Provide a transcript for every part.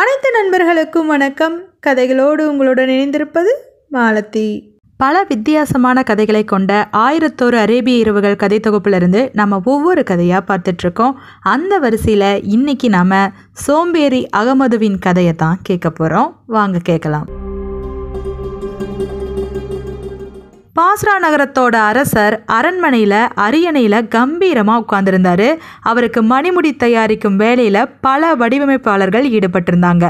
அனைத்து நண்பர்களுக்கும் வணக்கம் கதைகளோடு உங்களுடன் இணைந்திருப்பது மாலத்தி பல வித்தியாசமான கதைகளை கொண்ட ஆயிரத்தோரு அரேபிய இரவுகள் கதை தொகுப்பிலிருந்து நம்ம ஒவ்வொரு கதையாக பார்த்துட்ருக்கோம் அந்த வரிசையில் இன்றைக்கி நாம் சோம்பேறி அகமதுவின் கதையை தான் கேட்க போகிறோம் வாங்க கேட்கலாம் பாஸ்ரா நகரத்தோட அரசர் அரண்மனையில் அரியணையில் கம்பீரமாக உட்கார்ந்துருந்தார் அவருக்கு மணிமுடி தயாரிக்கும் வேலையில் பல வடிவமைப்பாளர்கள் ஈடுபட்டிருந்தாங்க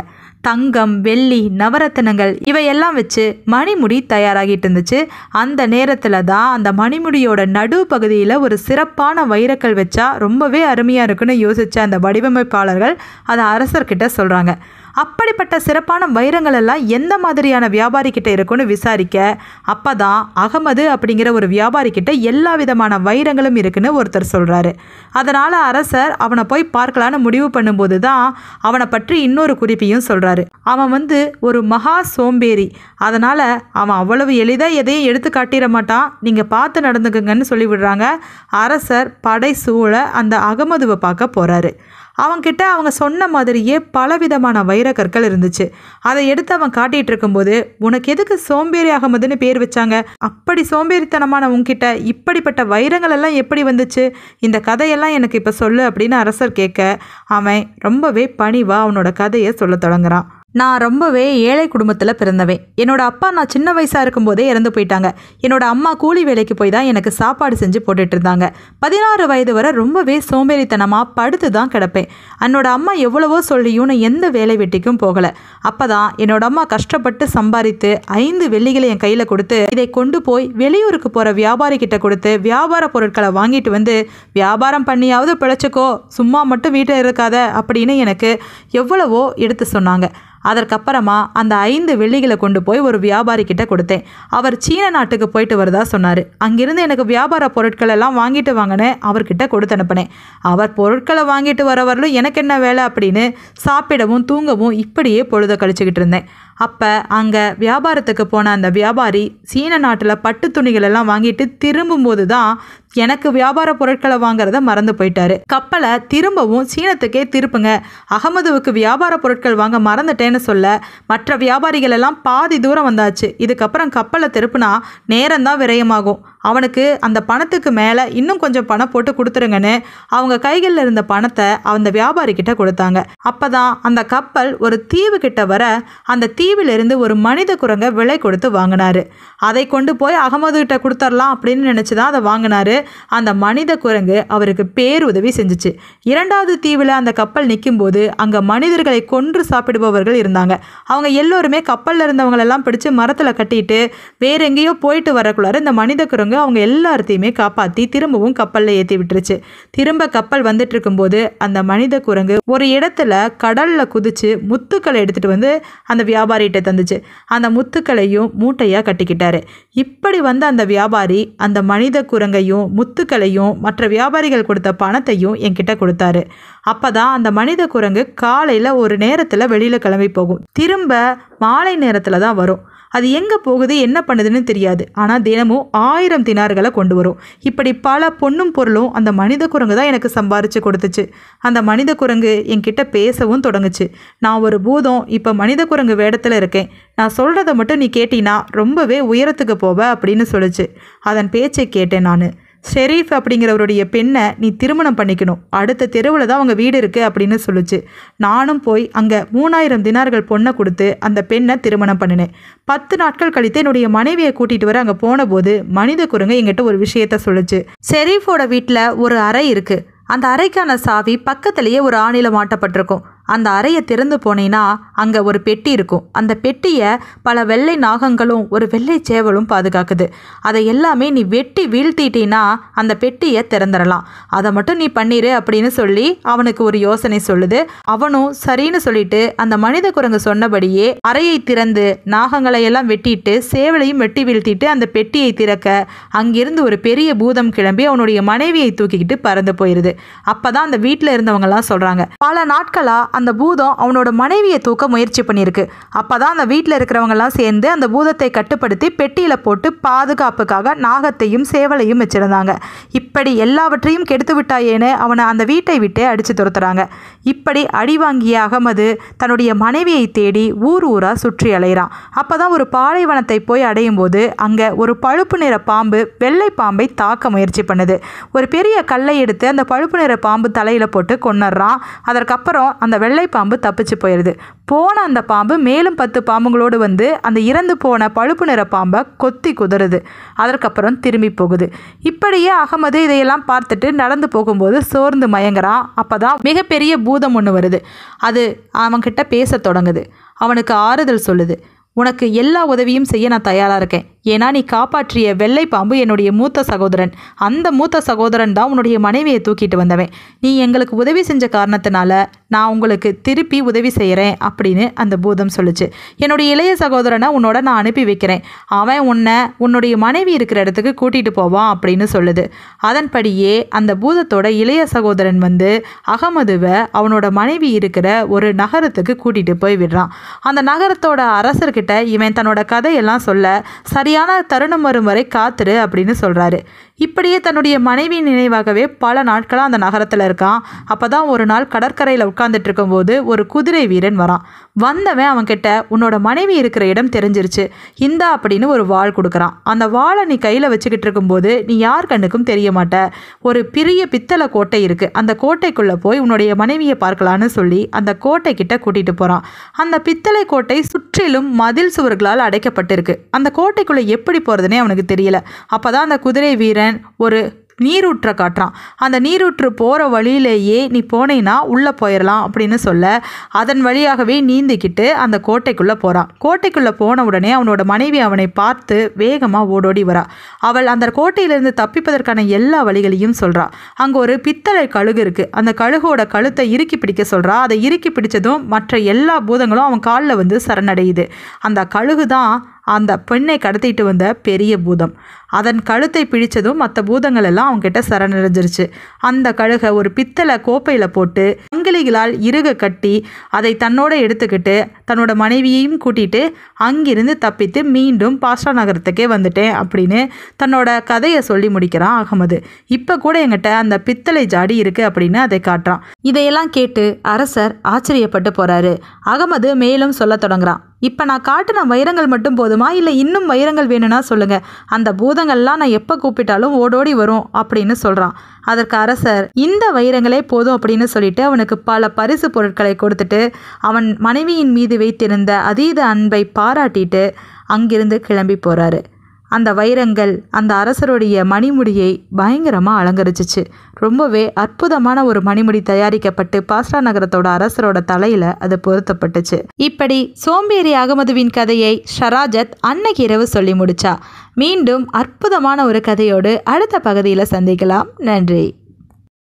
தங்கம் வெள்ளி நவரத்தினங்கள் இவையெல்லாம் வச்சு மணிமுடி தயாராகிட்டு இருந்துச்சு அந்த நேரத்தில் தான் அந்த மணிமுடியோட நடு பகுதியில் ஒரு சிறப்பான வைரக்கல் வச்சா ரொம்பவே அருமையாக இருக்குன்னு யோசித்த அந்த வடிவமைப்பாளர்கள் அதை அரசர்கிட்ட சொல்கிறாங்க அப்படிப்பட்ட சிறப்பான வைரங்கள் எல்லாம் எந்த மாதிரியான வியாபாரிக்கிட்ட இருக்குன்னு விசாரிக்க அப்போ தான் அகமது அப்படிங்கிற ஒரு வியாபாரிக்கிட்ட எல்லா விதமான வைரங்களும் இருக்குன்னு ஒருத்தர் சொல்கிறாரு அதனால் அரசர் அவனை போய் பார்க்கலான்னு முடிவு பண்ணும்போது தான் அவனை பற்றி இன்னொரு குறிப்பையும் சொல்கிறாரு அவன் வந்து ஒரு மகா சோம்பேறி அதனால் அவன் அவ்வளவு எளிதாக எதையும் எடுத்து காட்டிட மாட்டான் நீங்கள் பார்த்து நடந்துக்குங்கன்னு சொல்லிவிடுறாங்க அரசர் படை சூழ அந்த அகமதுவை பார்க்க போகிறாரு அவன்கிட்ட அவங்க சொன்ன மாதிரியே பலவிதமான வைரக்கற்கள் இருந்துச்சு அதை எடுத்து அவன் காட்டிகிட்டு இருக்கும்போது உனக்கு எதுக்கு சோம்பேறி ஆகமதுன்னு பேர் வச்சாங்க அப்படி சோம்பேறித்தனமான உன்கிட்ட இப்படிப்பட்ட வைரங்கள் எல்லாம் எப்படி வந்துச்சு இந்த கதையெல்லாம் எனக்கு இப்போ சொல்லு அப்படின்னு அரசர் கேட்க அவன் ரொம்பவே பணிவாக அவனோட கதையை சொல்ல தொடங்குறான் நான் ரொம்பவே ஏழை குடும்பத்தில் பிறந்தவேன் என்னோட அப்பா நான் சின்ன வயசாக இருக்கும்போதே இறந்து போயிட்டாங்க என்னோட அம்மா கூலி வேலைக்கு போய் தான் எனக்கு சாப்பாடு செஞ்சு போட்டுட்டு இருந்தாங்க பதினாறு வயது வரை ரொம்பவே சோம்பேறித்தனமாக படுத்து தான் கிடப்பேன் என்னோட அம்மா எவ்வளவோ சொல்லியும் நான் எந்த வேலை வெட்டிக்கும் போகலை அப்போ தான் என்னோட அம்மா கஷ்டப்பட்டு சம்பாதித்து ஐந்து வெள்ளிகளை என் கையில் கொடுத்து இதை கொண்டு போய் வெளியூருக்கு போகிற வியாபாரிக்கிட்ட கொடுத்து வியாபார பொருட்களை வாங்கிட்டு வந்து வியாபாரம் பண்ணியாவது பிழைச்சிக்கோ சும்மா மட்டும் வீட்டில் இருக்காத அப்படின்னு எனக்கு எவ்வளவோ எடுத்து சொன்னாங்க அதற்கப்புறமா அந்த ஐந்து வெள்ளிகளை கொண்டு போய் ஒரு வியாபாரி கிட்ட கொடுத்தேன் அவர் சீன நாட்டுக்கு போயிட்டு வரதா சொன்னார் அங்கிருந்து எனக்கு வியாபார பொருட்கள் எல்லாம் வாங்கிட்டு வாங்கினேன் அவர்கிட்ட கொடுத்து அனுப்பினேன் அவர் பொருட்களை வாங்கிட்டு வரவரலும் எனக்கு என்ன வேலை அப்படின்னு சாப்பிடவும் தூங்கவும் இப்படியே பொழுத கழிச்சுக்கிட்டு இருந்தேன் அப்போ அங்கே வியாபாரத்துக்கு போன அந்த வியாபாரி சீன நாட்டில் பட்டு துணிகள் எல்லாம் வாங்கிட்டு திரும்பும்போது தான் எனக்கு வியாபார பொருட்களை வாங்குறத மறந்து போயிட்டாரு கப்பலை திரும்பவும் சீனத்துக்கே திருப்புங்க அகமதுவுக்கு வியாபார பொருட்கள் வாங்க மறந்துட்டேன்னு சொல்ல மற்ற வியாபாரிகள் எல்லாம் பாதி தூரம் வந்தாச்சு இதுக்கப்புறம் கப்பலை திருப்புனா நேரம்தான் விரயமாகும் அவனுக்கு அந்த பணத்துக்கு மேலே இன்னும் கொஞ்சம் பணம் போட்டு கொடுத்துருங்கன்னு அவங்க கைகளில் இருந்த பணத்தை அந்த வியாபாரிக்கிட்ட கொடுத்தாங்க அப்போ தான் அந்த கப்பல் ஒரு தீவு கிட்ட வர அந்த தீவிலிருந்து ஒரு மனித குரங்க விலை கொடுத்து வாங்கினார் அதை கொண்டு போய் அகமது கிட்ட கொடுத்துர்லாம் அப்படின்னு நினச்சி தான் அதை வாங்கினாரு அந்த மனித குரங்கு அவருக்கு பேருதவி செஞ்சிச்சு இரண்டாவது தீவில் அந்த கப்பல் நிற்கும்போது அங்கே மனிதர்களை கொன்று சாப்பிடுபவர்கள் இருந்தாங்க அவங்க எல்லோருமே கப்பலில் இருந்தவங்களெல்லாம் பிடிச்சி மரத்தில் கட்டிட்டு வேற எங்கேயோ போயிட்டு வரக்குள்ளார இந்த மனித குரங்கு குரங்கு அவங்க எல்லாத்தையுமே காப்பாற்றி திரும்பவும் கப்பலில் ஏற்றி விட்டுருச்சு திரும்ப கப்பல் வந்துட்டு இருக்கும்போது அந்த மனித குரங்கு ஒரு இடத்துல கடலில் குதிச்சு முத்துக்களை எடுத்துகிட்டு வந்து அந்த வியாபாரிகிட்ட தந்துச்சு அந்த முத்துக்களையும் மூட்டையாக கட்டிக்கிட்டாரு இப்படி வந்த அந்த வியாபாரி அந்த மனித குரங்கையும் முத்துக்களையும் மற்ற வியாபாரிகள் கொடுத்த பணத்தையும் என்கிட்ட கொடுத்தாரு அப்போ தான் அந்த மனித குரங்கு காலையில் ஒரு நேரத்தில் வெளியில் கிளம்பி போகும் திரும்ப மாலை நேரத்தில் தான் வரும் அது எங்கே போகுது என்ன பண்ணுதுன்னு தெரியாது ஆனால் தினமும் ஆயிரம் தினார்களை கொண்டு வரும் இப்படி பல பொண்ணும் பொருளும் அந்த மனித குரங்கு தான் எனக்கு சம்பாரித்து கொடுத்துச்சு அந்த மனித குரங்கு என்கிட்ட பேசவும் தொடங்குச்சு நான் ஒரு பூதம் இப்போ மனித குரங்கு வேடத்தில் இருக்கேன் நான் சொல்கிறத மட்டும் நீ கேட்டினா ரொம்பவே உயரத்துக்கு போவ அப்படின்னு சொல்லுச்சு அதன் பேச்சை கேட்டேன் நான் ஷெரீஃப் அப்படிங்கிறவருடைய பெண்ணை நீ திருமணம் பண்ணிக்கணும் அடுத்த தெருவில் தான் அவங்க வீடு இருக்குது அப்படின்னு சொல்லுச்சு நானும் போய் அங்கே மூணாயிரம் தினார்கள் பொண்ணை கொடுத்து அந்த பெண்ணை திருமணம் பண்ணினேன் பத்து நாட்கள் கழித்து என்னுடைய மனைவியை கூட்டிகிட்டு வர அங்கே போனபோது மனித குரங்கு எங்கிட்ட ஒரு விஷயத்த சொல்லுச்சு ஷெரீஃபோட வீட்டில் ஒரு அறை இருக்குது அந்த அறைக்கான சாவி பக்கத்துலேயே ஒரு ஆணியில் மாட்டப்பட்டிருக்கும் அந்த அறையை திறந்து போனேன்னா அங்கே ஒரு பெட்டி இருக்கும் அந்த பெட்டியை பல வெள்ளை நாகங்களும் ஒரு வெள்ளை சேவலும் பாதுகாக்குது அதை எல்லாமே நீ வெட்டி வீழ்த்திட்டீன்னா அந்த பெட்டியை திறந்துடலாம் அதை மட்டும் நீ பண்ணிடு அப்படின்னு சொல்லி அவனுக்கு ஒரு யோசனை சொல்லுது அவனும் சரின்னு சொல்லிட்டு அந்த மனித குரங்கு சொன்னபடியே அறையை திறந்து நாகங்களை எல்லாம் வெட்டிட்டு சேவலையும் வெட்டி வீழ்த்திட்டு அந்த பெட்டியை திறக்க அங்கிருந்து ஒரு பெரிய பூதம் கிளம்பி அவனுடைய மனைவியை தூக்கிக்கிட்டு பறந்து போயிடுது அப்பதான் அந்த வீட்டில் இருந்தவங்கலாம் சொல்றாங்க பல நாட்களா அந்த பூதம் அவனோட மனைவியை தூக்க முயற்சி பண்ணியிருக்கு அப்போ தான் அந்த வீட்டில் இருக்கிறவங்கெல்லாம் சேர்ந்து அந்த பூதத்தை கட்டுப்படுத்தி பெட்டியில் போட்டு பாதுகாப்புக்காக நாகத்தையும் சேவலையும் வச்சுருந்தாங்க இப்படி எல்லாவற்றையும் கெடுத்து விட்டாயேன்னு அவனை அந்த வீட்டை விட்டே அடித்து துரத்துறாங்க இப்படி அடி வாங்கிய அகமது தன்னுடைய மனைவியை தேடி ஊர் ஊராக சுற்றி அலைகிறான் அப்போ தான் ஒரு பாலைவனத்தை போய் அடையும் போது அங்கே ஒரு பழுப்பு நிற பாம்பு வெள்ளை பாம்பை தாக்க முயற்சி பண்ணுது ஒரு பெரிய கல்லை எடுத்து அந்த பழுப்பு நிற பாம்பு தலையில் போட்டு கொண்டுறான் அதற்கப்புறம் அந்த வெள்ளை பாம்பு தப்பிச்சு போயிடுது போன அந்த பாம்பு மேலும் பத்து பாம்புங்களோடு வந்து அந்த இறந்து போன பழுப்பு நிற பாம்பை கொத்தி குதறுது அதற்கப்புறம் திரும்பி போகுது இப்படியே அகமது இதையெல்லாம் பார்த்துட்டு நடந்து போகும்போது சோர்ந்து மயங்குறான் அப்போ தான் மிகப்பெரிய பூதம் ஒன்று வருது அது அவன்கிட்ட பேச தொடங்குது அவனுக்கு ஆறுதல் சொல்லுது உனக்கு எல்லா உதவியும் செய்ய நான் தயாராக இருக்கேன் ஏன்னா நீ காப்பாற்றிய வெள்ளை பாம்பு என்னுடைய மூத்த சகோதரன் அந்த மூத்த சகோதரன் தான் உன்னுடைய மனைவியை தூக்கிட்டு வந்தவன் நீ எங்களுக்கு உதவி செஞ்ச காரணத்தினால நான் உங்களுக்கு திருப்பி உதவி செய்கிறேன் அப்படின்னு அந்த பூதம் சொல்லுச்சு என்னுடைய இளைய சகோதரனை உன்னோட நான் அனுப்பி வைக்கிறேன் அவன் உன்னை உன்னுடைய மனைவி இருக்கிற இடத்துக்கு கூட்டிகிட்டு போவான் அப்படின்னு சொல்லுது அதன்படியே அந்த பூதத்தோட இளைய சகோதரன் வந்து அகமதுவை அவனோட மனைவி இருக்கிற ஒரு நகரத்துக்கு கூட்டிகிட்டு போய் விடுறான் அந்த நகரத்தோட அரசர்கிட்ட இவன் தன்னோட கதையெல்லாம் சொல்ல சரி சரியான தருணம் வரும் வரை காத்துரு அப்படின்னு சொல்கிறாரு இப்படியே தன்னுடைய மனைவி நினைவாகவே பல நாட்களாக அந்த நகரத்தில் இருக்கான் அப்போ தான் ஒரு நாள் கடற்கரையில் உட்காந்துட்டு இருக்கும்போது ஒரு குதிரை வீரன் வரான் வந்தவன் அவன்கிட்ட உன்னோட மனைவி இருக்கிற இடம் தெரிஞ்சிருச்சு இந்தா அப்படின்னு ஒரு வாள் கொடுக்குறான் அந்த வாழை நீ கையில் வச்சுக்கிட்டு இருக்கும்போது நீ யார் கண்ணுக்கும் தெரிய மாட்ட ஒரு பெரிய பித்தளை கோட்டை இருக்குது அந்த கோட்டைக்குள்ளே போய் உன்னுடைய மனைவியை பார்க்கலான்னு சொல்லி அந்த கோட்டை கிட்ட கூட்டிகிட்டு போகிறான் அந்த பித்தளை கோட்டை சுற்றிலும் மதில் சுவர்களால் அடைக்கப்பட்டிருக்கு அந்த கோட்டைக்குள்ளே எப்படி போகிறதுனே அவனுக்கு தெரியல அப்போ தான் அந்த குதிரை வீரன் கண்ணன் ஒரு நீரூற்றை காட்டுறான் அந்த நீரூற்று போகிற வழியிலேயே நீ போனேன்னா உள்ளே போயிடலாம் அப்படின்னு சொல்ல அதன் வழியாகவே நீந்திக்கிட்டு அந்த கோட்டைக்குள்ளே போகிறான் கோட்டைக்குள்ளே போன உடனே அவனோட மனைவி அவனை பார்த்து வேகமாக ஓடோடி வரா அவள் அந்த கோட்டையிலிருந்து தப்பிப்பதற்கான எல்லா வழிகளையும் சொல்கிறா அங்கே ஒரு பித்தளை கழுகு இருக்குது அந்த கழுகோட கழுத்தை இறுக்கி பிடிக்க சொல்கிறா அதை இறுக்கி பிடிச்சதும் மற்ற எல்லா பூதங்களும் அவன் காலில் வந்து சரணடையுது அந்த கழுகு தான் அந்த பெண்ணை கடத்திட்டு வந்த பெரிய பூதம் அதன் கழுத்தை பிடித்ததும் மற்ற பூதங்கள் எல்லாம் அவங்ககிட்ட சரணடைஞ்சிருச்சு அந்த கழுகை ஒரு பித்தளை கோப்பையில் போட்டு அங்கிலிகளால் இறுக கட்டி அதை தன்னோட எடுத்துக்கிட்டு தன்னோட மனைவியையும் கூட்டிகிட்டு அங்கிருந்து தப்பித்து மீண்டும் பாஸ்டா நகரத்துக்கே வந்துட்டேன் அப்படின்னு தன்னோட கதையை சொல்லி முடிக்கிறான் அகமது இப்போ கூட எங்கிட்ட அந்த பித்தளை ஜாடி இருக்குது அப்படின்னு அதை காட்டுறான் இதையெல்லாம் கேட்டு அரசர் ஆச்சரியப்பட்டு போகிறாரு அகமது மேலும் சொல்ல தொடங்குறான் இப்போ நான் காட்டின வைரங்கள் மட்டும் போதுமா இல்லை இன்னும் வைரங்கள் வேணும்னா சொல்லுங்கள் அந்த பூதங்கள்லாம் நான் எப்போ கூப்பிட்டாலும் ஓடோடி வரும் அப்படின்னு சொல்கிறான் அதற்கு அரசர் இந்த வைரங்களே போதும் அப்படின்னு சொல்லிட்டு அவனுக்கு பல பரிசு பொருட்களை கொடுத்துட்டு அவன் மனைவியின் மீது வைத்திருந்த அதீத அன்பை பாராட்டிட்டு அங்கிருந்து கிளம்பி போகிறாரு அந்த வைரங்கள் அந்த அரசருடைய மணிமுடியை பயங்கரமாக அலங்கரிச்சிச்சு ரொம்பவே அற்புதமான ஒரு மணிமுடி தயாரிக்கப்பட்டு பாஸ்ரா நகரத்தோட அரசரோட தலையில் அது பொருத்தப்பட்டுச்சு இப்படி சோம்பேறி அகமதுவின் கதையை ஷராஜத் அன்னைக்கு இரவு சொல்லி முடிச்சா மீண்டும் அற்புதமான ஒரு கதையோடு அடுத்த பகுதியில் சந்திக்கலாம் நன்றி